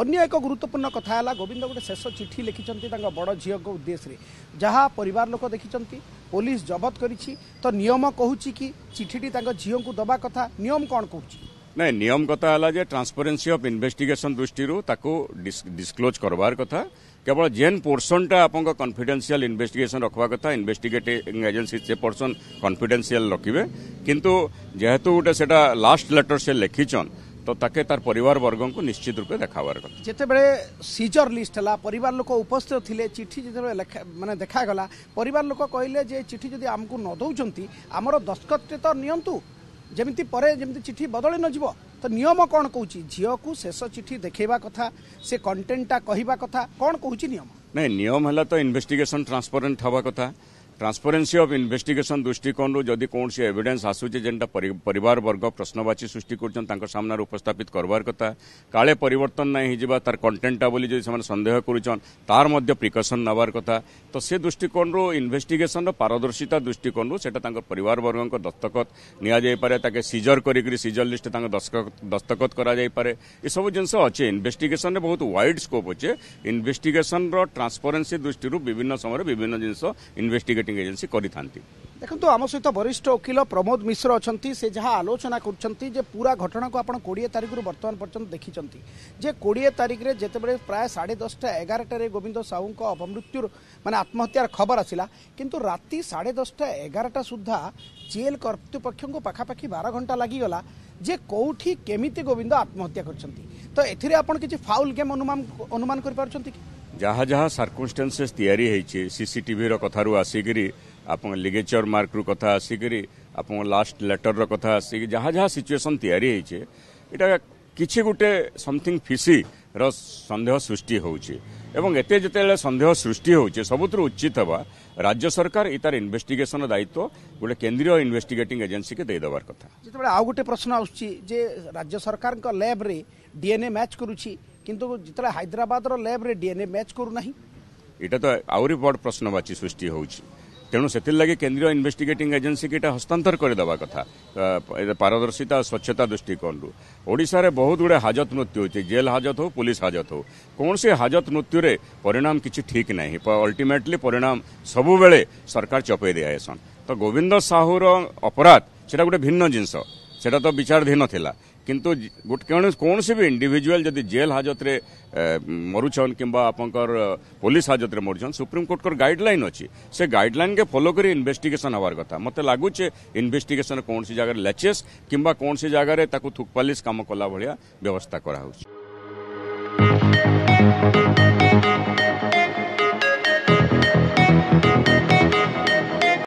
अन्य एक गुरुत्वपूर्ण कथा है गोविंद गोटे शेष चिठी लिखिंट बड़ झी उदेश जहाँ पर लोक देखी पुलिस जबत करी तो नियम कह चिठीटी झीव को दबा कथा नियम कौन कौच ना नियम कथा है ट्रांसपेरेन्सी अफ इनभेटिगेसन दृष्टि डिस्क्लोज करवार कथ केवल जेन पोर्सन टाइप कन्फिडेनसीआल इनभेटिगेसन रखा कथा इनभेटिगेट एजेन्सी से पर्सन कन्फिडेनसीआल रखे कितु गोटे लास्ट लेटर से लिखिचन তো তাকে তার পরিবার বর্গঙ্কু নিশ্চিত রূপে দেখা হওয়ার কথা যেতবে সিজর লিস্ট হল পরিবার লোক উপস্থিত থিলে চিঠি যেতবে মানে দেখাগলা পরিবার লোক কহিলে যে চিঠি যদি আমাকে ন দৌঁতি আমার দস্তখতটি তো নিয়ন্তু যেমিতি পরে যেমিতি চিঠি বদলি নযিব তো নিয়ম কোণ কৌছি ঝিউকু শেষ চিঠি দেখাইবা কথা সে কন্টেন্টটা কহিবা কথা কোণ কৌছি নিয়ম নাই নিয়ম হল তো ইনভেস্টিগেশন ট্রান্সপারেন্ট হওয়া কথা ટ્રાન્સપરેન્સી ઓફ ઇન્વેસ્ટિગેશન દૃષ્ટિકોણરૂ ଯଦି କୌଣସି ଏଭିଡେନ୍ସ ଆସୁଛି ଯେନ୍ଟା ପରିବାରବର୍ଗ ପ୍ରଶ୍ନବାଚୀ ସୃଷ୍ଟି କରୁଛନ୍ତି ତାଙ୍କ ସାମ୍ନାରେ ଉପସ୍ଥାପିତ କରବାର କଥା କାଳେ ପରିବର୍ତ୍ତନ ନାହିଁ ହେଇଯିବା ତାର କଣ୍ଟେଣ୍ଟଟା ବୋଲି ଯଦି ସେମାନେ ସନ୍ଦେହ କରୁଛନ୍ ତାର ମଧ୍ୟ ପ୍ରିକସନ୍ ନେବାର କଥା ତ ସେ ଦୃଷ୍ଟିକୋଣରୁ ଇନ୍ଭେଷ୍ଟିଗେସନର ପାରଦର୍ଶିତା ଦୃଷ୍ଟିକୋଣରୁ ସେଟା ତାଙ୍କ ପରିବାରବର୍ଗଙ୍କ ଦସ୍ତଖତ ନିଆଯାଇପାରେ ତାକେ ସିଜର କରିକିରି ସିଜର ଲିଷ୍ଟ ତାଙ୍କ ଦସ୍ତଖତ କରାଯାଇପାରେ ଏସବୁ ଜିନିଷ ଅଛି ଇନ୍ଭେଷ୍ଟିଗେସନରେ ବହୁତ ୱାଇଡ୍ ସ୍କୋପ୍ ଅଛି ଇନ୍ଭେଷ୍ଟିଗେସନର ଟ୍ରାନ୍ସପରେନ୍ସି ଦୃଷ୍ଟିରୁ ବିଭିନ୍ନ ସମୟରେ ବିଭିନ୍ନ ଜିନିଷ ଇନ୍ଭେଷ୍ଟିଗେଟିଂ ରେଟିଂ ଏଜେନ୍ସି କରିଥାନ୍ତି ଦେଖନ୍ତୁ ଆମ ସହିତ ବରିଷ୍ଠ ଓକିଲ ପ୍ରମୋଦ ମିଶ୍ର ଅଛନ୍ତି ସେ ଯାହା ଆଲୋଚନା କରୁଛନ୍ତି ଯେ ପୁରା ଘଟଣାକୁ ଆପଣ କୋଡ଼ିଏ ତାରିଖରୁ ବର୍ତ୍ତମାନ ପର୍ଯ୍ୟନ୍ତ ଦେଖିଛନ୍ତି ଯେ କୋଡ଼ିଏ ତାରିଖରେ ଯେତେବେଳେ ପ୍ରାୟ ସାଢ଼େ ଦଶଟା ଏଗାରଟାରେ ଗୋବିନ୍ଦ ସାହୁଙ୍କ ଅପମୃତ୍ୟୁର ମାନେ ଆତ୍ମହତ୍ୟାର ଖବର ଆସିଲା କିନ୍ତୁ ରାତି ସାଢ଼େ ଦଶଟା ଏଗାରଟା ସୁଦ୍ଧା ଜେଲ୍ କର୍ତ୍ତୃପକ୍ଷଙ୍କୁ ପାଖାପାଖି ବାର ଘଣ୍ଟା ଲାଗିଗଲା ଯେ କେଉଁଠି କେମିତି ଗୋବିନ୍ଦ ଆତ୍ମହତ୍ୟା କରିଛନ୍ତି ତ ଏଥିରେ ଆପଣ କିଛି ଫାଉଲ୍ ଗେମ୍ ଅନୁମାନ ଅନୁମାନ କରିପାରୁଛନ୍ତି କି ଯାହା ଯାହା ସର୍କମଷ୍ଟାନ୍ସେସ୍ ତିଆରି ହେଇଛି ସିସିଟିଭିର କଥାରୁ ଆସିକରି ଆପଣଙ୍କ ଲିଗେଚର୍ ମାର୍କରୁ କଥା ଆସିକରି ଆପଣଙ୍କ ଲାଷ୍ଟ ଲେଟର୍ର କଥା ଆସିକି ଯାହା ଯାହା ସିଚୁଏସନ୍ ତିଆରି ହେଇଛି ଏଇଟା କିଛି ଗୋଟେ ସମଥିଙ୍ଗ ଫିସିର ସନ୍ଦେହ ସୃଷ୍ଟି ହେଉଛି এবং এতে যেতবে সন্দেহ সৃষ্টি হচ্ছে সবুথর উচিত হওয়া রাজ্য সরকার এই তার ইনভেস্টিগেসন দায়িত্ব গোটে কেন্দ্রীয় ইনভেস্টিগেটিং এজেন্সি কে দেবার কথা যেতবে আউ গোটে প্রশ্ন আসুচি যে রাজ্য সরকারক ল্যাব্রে ডিএনএ ম্যাচ করুছি কিন্তু যেতবে হাইদ্রাবাদর ল্যাব্রে ডিএনএ ম্যাচ করুনা এটা তো আহরি বড় প্রশ্নবাচী সৃষ্টি হচ্ছে তেমন সেগে কেন্দ্রীয় ইনভেস্টিগেটিং এজেন্সি কি এটা হস্তান্তর করেদেবা কথা পারদর্শিতা স্বচ্ছতা দৃষ্টিকোণ ওড়শার বহুত গুড়ে হাজত মৃত্যু হচ্ছে জেল হাজত হো পুলিশ হাজত হো কৌশি হাজত মৃত্যুরে পরিণাম কিছু ঠিক না অল্টিমেটলি পরিণাম সবুলে সরকার চপাই দিয়েসন তো গোবিন্দ সাহুর অপরাধ সেটা গোটে ভিন্ন জিনিস सेटा तो विचाराधीन थिला किंतु कौन सी भी इंडिविजुअल जदि जेल हाजत रे मरुछन किंबा आपंकर पुलिस हाजत रे मरुछन सुप्रीम कोर्ट कर गाइडलाइन अछि से गाइडलाइन के फॉलो करी इन्वेस्टिगेशन होवार कथा मते लागु छे इन्वेस्टिगेशन कौन से जगह लेचेस किंबा कौन सी जगह रे ताकू थुकपालिस काम कला भलिया व्यवस्था करा होछ Thank